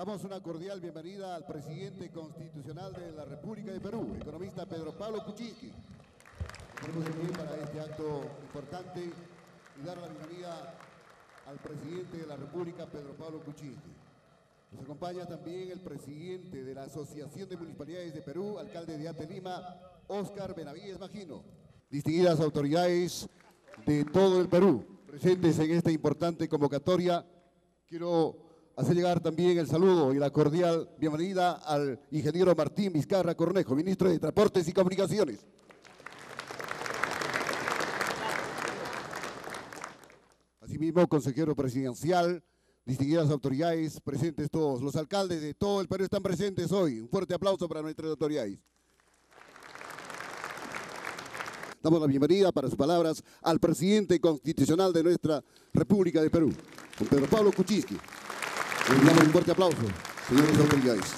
Damos una cordial bienvenida al presidente constitucional de la República de Perú, economista Pedro Pablo Kuczynski. Tenemos bien para este acto importante y dar la bienvenida al presidente de la República, Pedro Pablo Kuczynski. Nos acompaña también el presidente de la Asociación de Municipalidades de Perú, alcalde de Ate Lima, Óscar Benavides Magino. Distinguidas autoridades de todo el Perú presentes en esta importante convocatoria, quiero Hace llegar también el saludo y la cordial bienvenida al ingeniero Martín Vizcarra Cornejo, ministro de Transportes y Comunicaciones. Asimismo, consejero presidencial, distinguidas autoridades presentes todos, los alcaldes de todo el Perú están presentes hoy. Un fuerte aplauso para nuestras autoridades. Damos la bienvenida para sus palabras al presidente constitucional de nuestra República de Perú, don Pedro Pablo Kuczynski damos un fuerte aplauso, señores autoridades.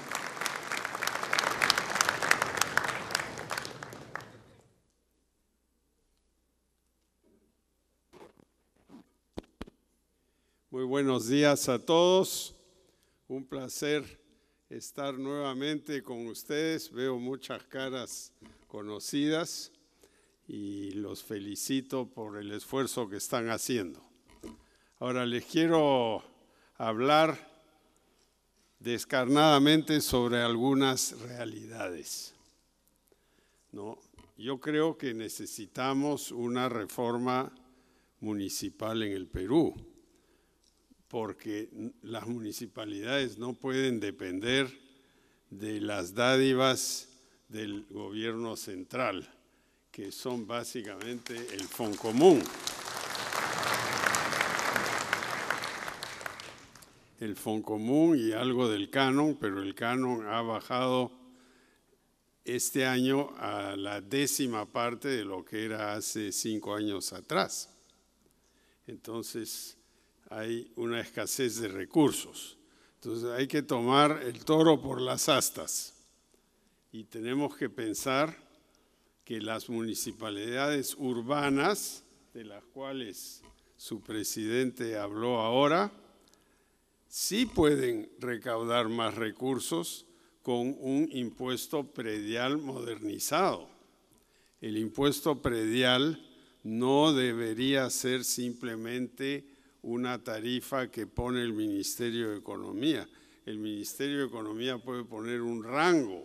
Muy buenos días a todos. Un placer estar nuevamente con ustedes. Veo muchas caras conocidas y los felicito por el esfuerzo que están haciendo. Ahora les quiero hablar descarnadamente sobre algunas realidades. yo creo que necesitamos una reforma municipal en el Perú, porque las municipalidades no pueden depender de las dádivas del gobierno central, que son básicamente el fondo común. el Común y algo del canon, pero el canon ha bajado este año a la décima parte de lo que era hace cinco años atrás. Entonces hay una escasez de recursos. Entonces hay que tomar el toro por las astas y tenemos que pensar que las municipalidades urbanas, de las cuales su presidente habló ahora, sí pueden recaudar más recursos con un impuesto predial modernizado. El impuesto predial no debería ser simplemente una tarifa que pone el Ministerio de Economía. El Ministerio de Economía puede poner un rango,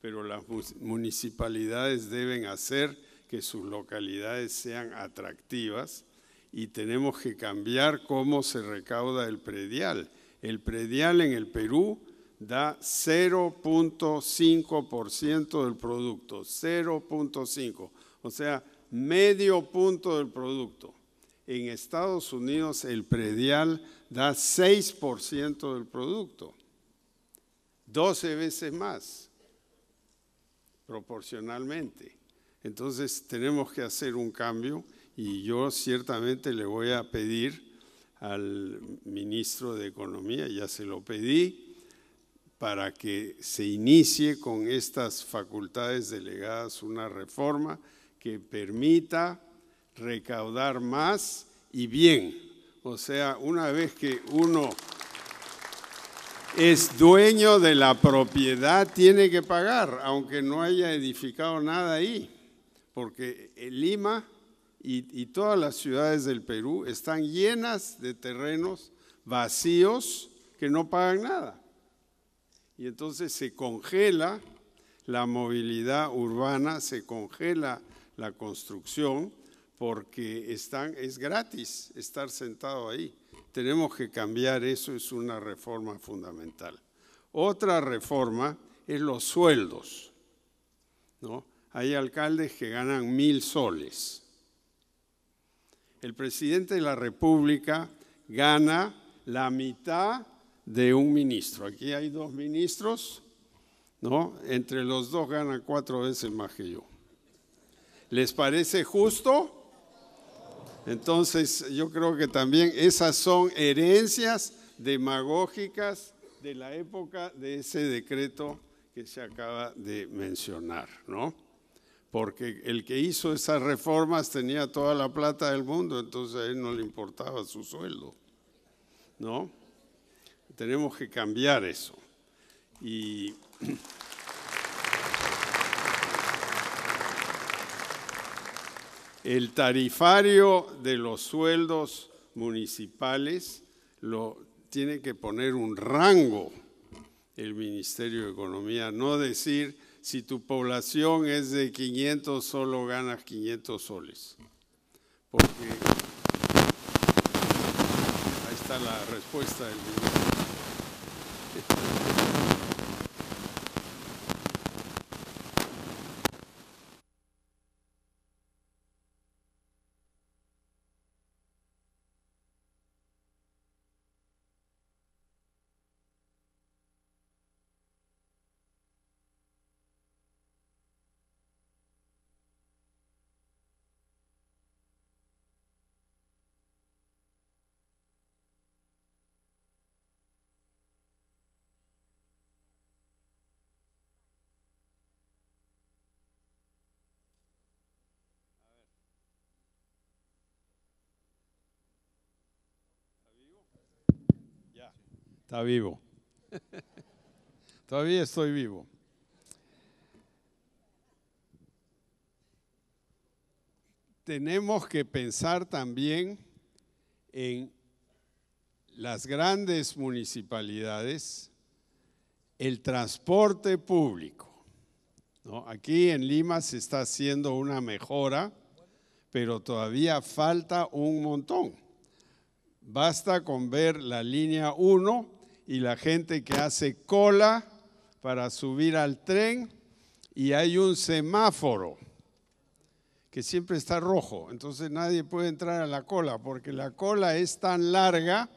pero las municipalidades deben hacer que sus localidades sean atractivas y tenemos que cambiar cómo se recauda el predial. El predial en el Perú da 0.5% del producto, 0.5, o sea, medio punto del producto. En Estados Unidos el predial da 6% del producto, 12 veces más, proporcionalmente. Entonces tenemos que hacer un cambio y yo ciertamente le voy a pedir al ministro de Economía, ya se lo pedí, para que se inicie con estas facultades delegadas una reforma que permita recaudar más y bien. O sea, una vez que uno es dueño de la propiedad, tiene que pagar, aunque no haya edificado nada ahí, porque Lima y, todas las ciudades del Perú están llenas de terrenos vacíos que no pagan nada. Y entonces se congela la movilidad urbana, se congela la construcción porque es gratis estar sentado ahí. Tenemos que cambiar eso, es una reforma fundamental. Otra reforma es los sueldos. Hay alcaldes que ganan mil soles el presidente de la República gana la mitad de un ministro. Aquí hay dos ministros, ¿no? Entre los dos gana cuatro veces más que yo. ¿Les parece justo? Entonces yo creo que también esas son herencias demagógicas de la época de ese decreto que se acaba de mencionar, ¿no? porque el que hizo esas reformas tenía toda la plata del mundo, entonces a él no le importaba su sueldo. ¿No? Tenemos que cambiar eso. Y. El tarifario de los sueldos municipales lo tiene que poner un rango el Ministerio de Economía, no decir si tu población es de 500, solo ganas 500 soles. Porque ahí está la respuesta Está vivo. Todavía estoy vivo. Tenemos que pensar también en las grandes municipalidades, el transporte público. Aquí en Lima se está haciendo una mejora, pero todavía falta un montón. Basta con ver la línea 1 y la gente que hace cola para subir al tren y hay un semáforo que siempre está rojo, entonces nadie puede entrar a la cola porque la cola es tan larga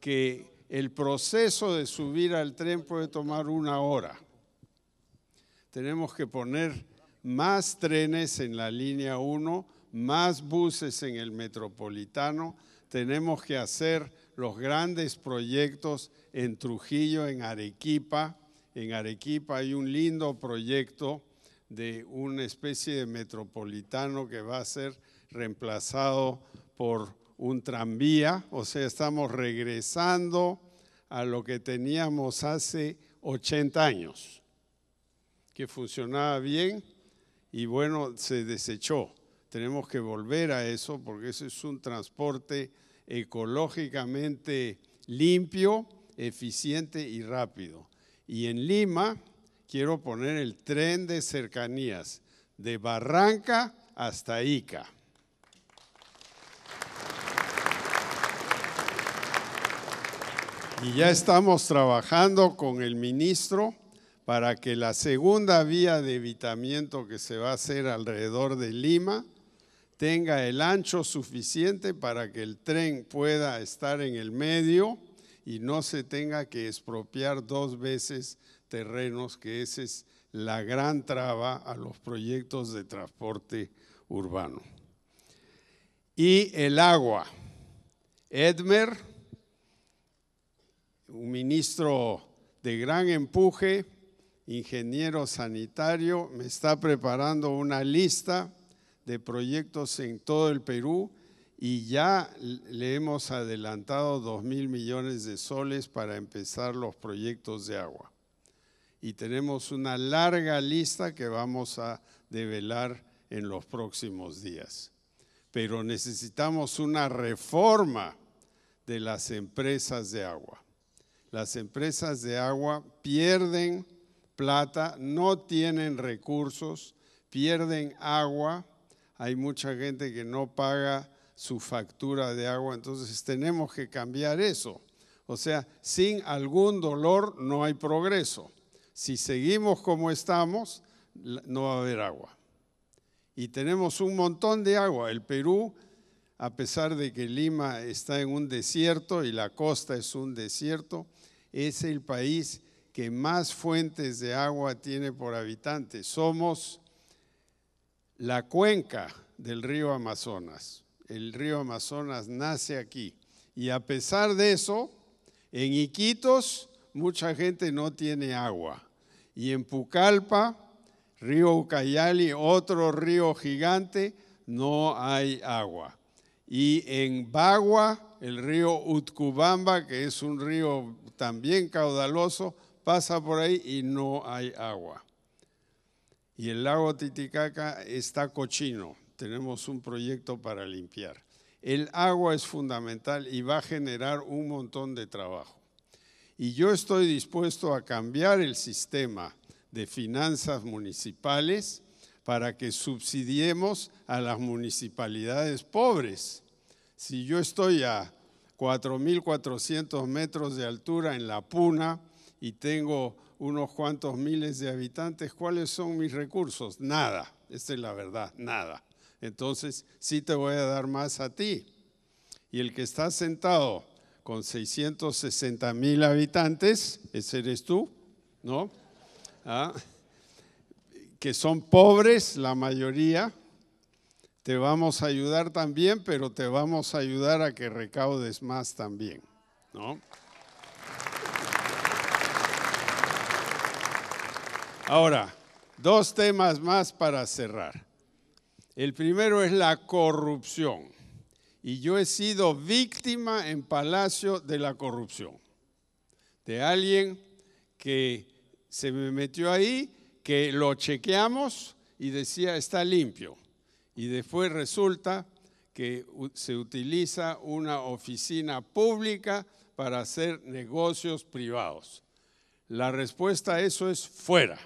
que el proceso de subir al tren puede tomar una hora. Tenemos que poner más trenes en la línea 1, más buses en el metropolitano, tenemos que hacer los grandes proyectos en Trujillo, en Arequipa. En Arequipa hay un lindo proyecto de una especie de metropolitano que va a ser reemplazado por un tranvía, o sea, estamos regresando a lo que teníamos hace 80 años, que funcionaba bien y bueno, se desechó. Tenemos que volver a eso porque eso es un transporte ecológicamente limpio, eficiente y rápido. Y en Lima quiero poner el tren de cercanías de Barranca hasta Ica. Y ya estamos trabajando con el ministro para que la segunda vía de evitamiento que se va a hacer alrededor de Lima tenga el ancho suficiente para que el tren pueda estar en el medio y no se tenga que expropiar dos veces terrenos, que esa es la gran traba a los proyectos de transporte urbano. Y el agua. Edmer, un ministro de gran empuje, ingeniero sanitario, me está preparando una lista de proyectos en todo el Perú y ya le hemos adelantado 2 mil millones de soles para empezar los proyectos de agua. Y tenemos una larga lista que vamos a develar en los próximos días. Pero necesitamos una reforma de las empresas de agua. Las empresas de agua pierden plata, no tienen recursos, pierden agua hay mucha gente que no paga su factura de agua, entonces tenemos que cambiar eso. O sea, sin algún dolor no hay progreso. Si seguimos como estamos, no va a haber agua. Y tenemos un montón de agua. El Perú, a pesar de que Lima está en un desierto y la costa es un desierto, es el país que más fuentes de agua tiene por habitante. Somos la cuenca del río Amazonas. El río Amazonas nace aquí. Y a pesar de eso, en Iquitos mucha gente no tiene agua. Y en Pucallpa, río Ucayali, otro río gigante, no hay agua. Y en Bagua, el río Utcubamba, que es un río también caudaloso, pasa por ahí y no hay agua. Y el lago Titicaca está cochino. Tenemos un proyecto para limpiar. El agua es fundamental y va a generar un montón de trabajo. Y yo estoy dispuesto a cambiar el sistema de finanzas municipales para que subsidiemos a las municipalidades pobres. Si yo estoy a 4.400 metros de altura en la Puna y tengo unos cuantos miles de habitantes, ¿cuáles son mis recursos? Nada, esta es la verdad, nada. Entonces sí te voy a dar más a ti. Y el que está sentado con 660 mil habitantes, ese eres tú, ¿no? Ah, que son pobres la mayoría, te vamos a ayudar también, pero te vamos a ayudar a que recaudes más también, ¿no? Ahora, dos temas más para cerrar. El primero es la corrupción. Y yo he sido víctima en Palacio de la corrupción. De alguien que se me metió ahí, que lo chequeamos y decía está limpio. Y después resulta que se utiliza una oficina pública para hacer negocios privados. La respuesta a eso es fuera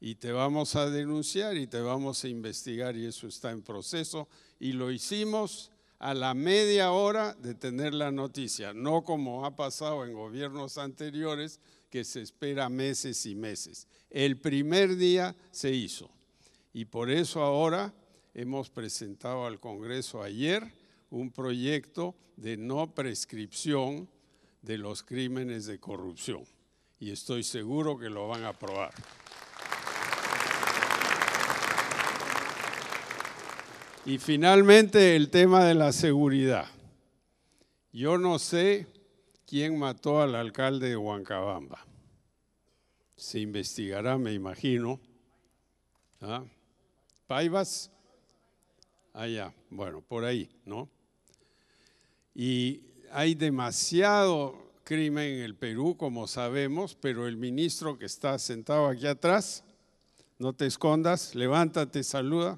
y te vamos a denunciar y te vamos a investigar y eso está en proceso y lo hicimos a la media hora de tener la noticia, no como ha pasado en gobiernos anteriores que se espera meses y meses. El primer día se hizo y por eso ahora hemos presentado al Congreso ayer un proyecto de no prescripción de los crímenes de corrupción y estoy seguro que lo van a aprobar. Y finalmente el tema de la seguridad. Yo no sé quién mató al alcalde de Huancabamba. Se investigará, me imagino. ¿Ah? ¿Paivas? Allá, bueno, por ahí, ¿no? Y hay demasiado crimen en el Perú, como sabemos, pero el ministro que está sentado aquí atrás, no te escondas, levántate, saluda.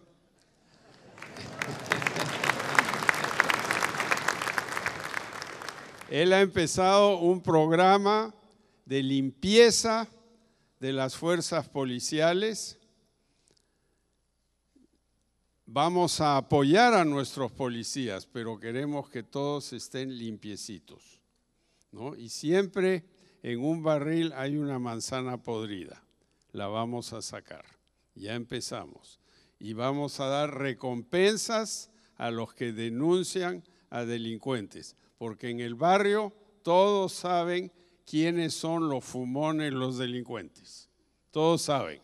Él ha empezado un programa de limpieza de las fuerzas policiales. Vamos a apoyar a nuestros policías, pero queremos que todos estén limpiecitos. Y siempre en un barril hay una manzana podrida. La vamos a sacar. Ya empezamos y vamos a dar recompensas a los que denuncian a delincuentes, porque en el barrio todos saben quiénes son los fumones, los delincuentes. Todos saben.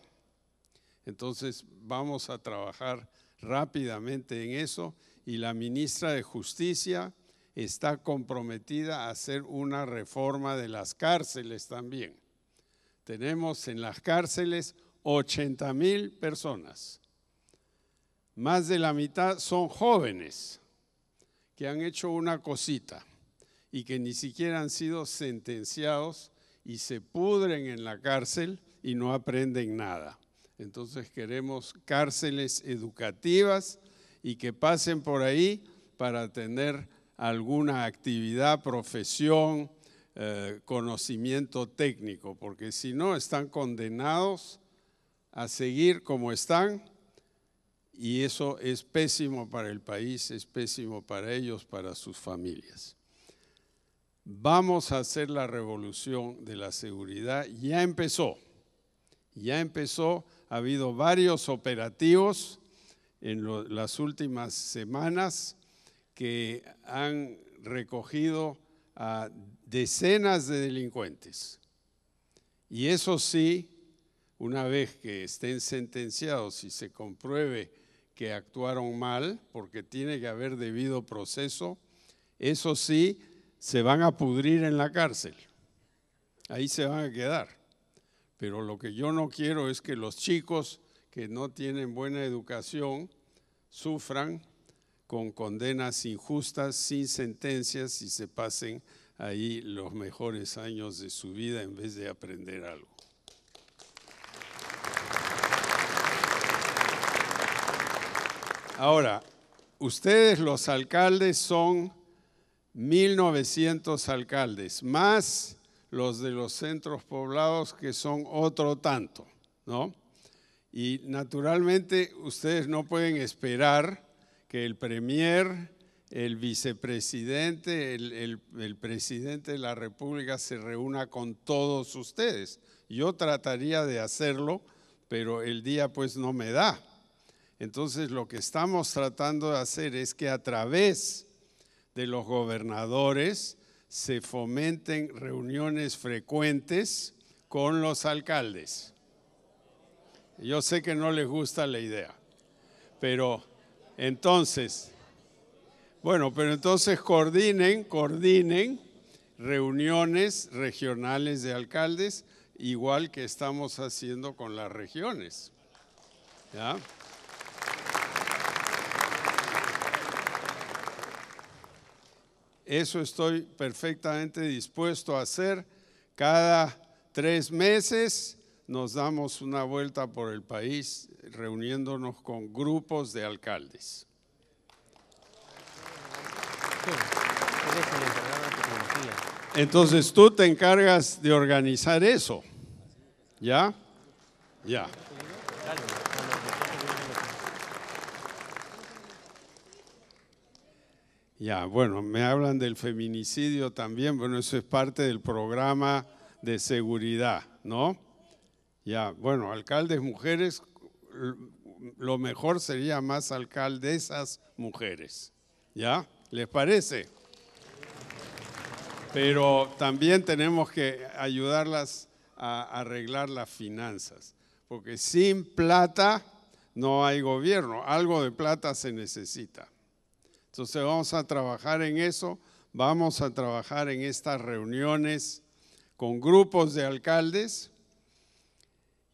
Entonces vamos a trabajar rápidamente en eso y la ministra de Justicia está comprometida a hacer una reforma de las cárceles también. Tenemos en las cárceles 80 mil personas más de la mitad son jóvenes que han hecho una cosita y que ni siquiera han sido sentenciados y se pudren en la cárcel y no aprenden nada. Entonces queremos cárceles educativas y que pasen por ahí para tener alguna actividad, profesión, eh, conocimiento técnico, porque si no están condenados a seguir como están y eso es pésimo para el país, es pésimo para ellos, para sus familias. Vamos a hacer la revolución de la seguridad. Ya empezó, ya empezó. Ha habido varios operativos en las últimas semanas que han recogido a decenas de delincuentes. Y eso sí, una vez que estén sentenciados y se compruebe que actuaron mal, porque tiene que haber debido proceso, eso sí, se van a pudrir en la cárcel. Ahí se van a quedar. Pero lo que yo no quiero es que los chicos que no tienen buena educación sufran con condenas injustas, sin sentencias y se pasen ahí los mejores años de su vida en vez de aprender algo. Ahora, ustedes los alcaldes son 1.900 alcaldes, más los de los centros poblados que son otro tanto, ¿no? Y naturalmente ustedes no pueden esperar que el premier, el vicepresidente, el, el presidente de la República se reúna con todos ustedes. Yo trataría de hacerlo, pero el día pues no me da. Entonces lo que estamos tratando de hacer es que a través de los gobernadores se fomenten reuniones frecuentes con los alcaldes. Yo sé que no les gusta la idea, pero entonces, bueno, pero entonces coordinen, coordinen reuniones regionales de alcaldes, igual que estamos haciendo con las regiones. ¿Ya? Eso estoy perfectamente dispuesto a hacer. Cada tres meses nos damos una vuelta por el país reuniéndonos con grupos de alcaldes. Entonces tú te encargas de organizar eso. ¿Ya? Ya. Ya, bueno, me hablan del feminicidio también, bueno, eso es parte del programa de seguridad, ¿no? Ya, bueno, alcaldes mujeres, lo mejor sería más alcaldesas mujeres, ¿ya? ¿Les parece? Pero también tenemos que ayudarlas a arreglar las finanzas, porque sin plata no hay gobierno, algo de plata se necesita. Entonces vamos a trabajar en eso, vamos a trabajar en estas reuniones con grupos de alcaldes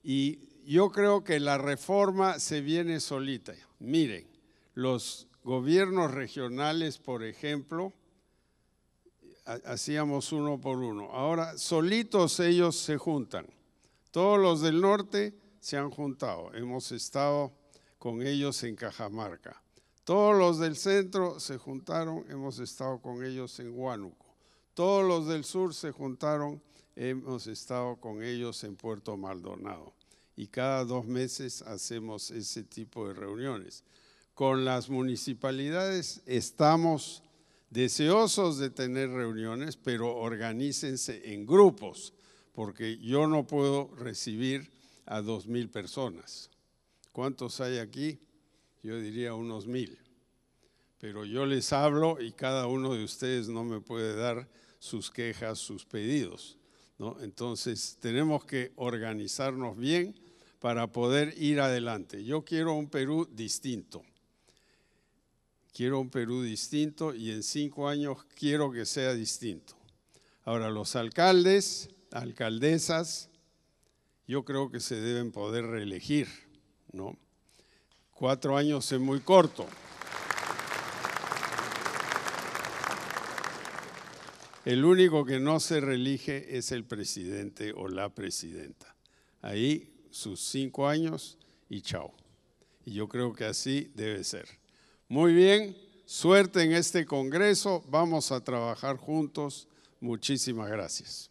y yo creo que la reforma se viene solita. Miren, los gobiernos regionales, por ejemplo, hacíamos uno por uno. Ahora, solitos ellos se juntan. Todos los del norte se han juntado. Hemos estado con ellos en Cajamarca. Todos los del centro se juntaron, hemos estado con ellos en Huánuco. Todos los del sur se juntaron, hemos estado con ellos en Puerto Maldonado. Y cada dos meses hacemos ese tipo de reuniones. Con las municipalidades estamos deseosos de tener reuniones, pero organícense en grupos, porque yo no puedo recibir a dos mil personas. ¿Cuántos hay aquí? yo diría unos mil. Pero yo les hablo y cada uno de ustedes no me puede dar sus quejas, sus pedidos. ¿no? Entonces tenemos que organizarnos bien para poder ir adelante. Yo quiero un Perú distinto. Quiero un Perú distinto y en cinco años quiero que sea distinto. Ahora, los alcaldes, alcaldesas, yo creo que se deben poder reelegir, ¿no? Cuatro años es muy corto. El único que no se reelige es el presidente o la presidenta. Ahí sus cinco años y chao. Y yo creo que así debe ser. Muy bien, suerte en este Congreso. Vamos a trabajar juntos. Muchísimas gracias.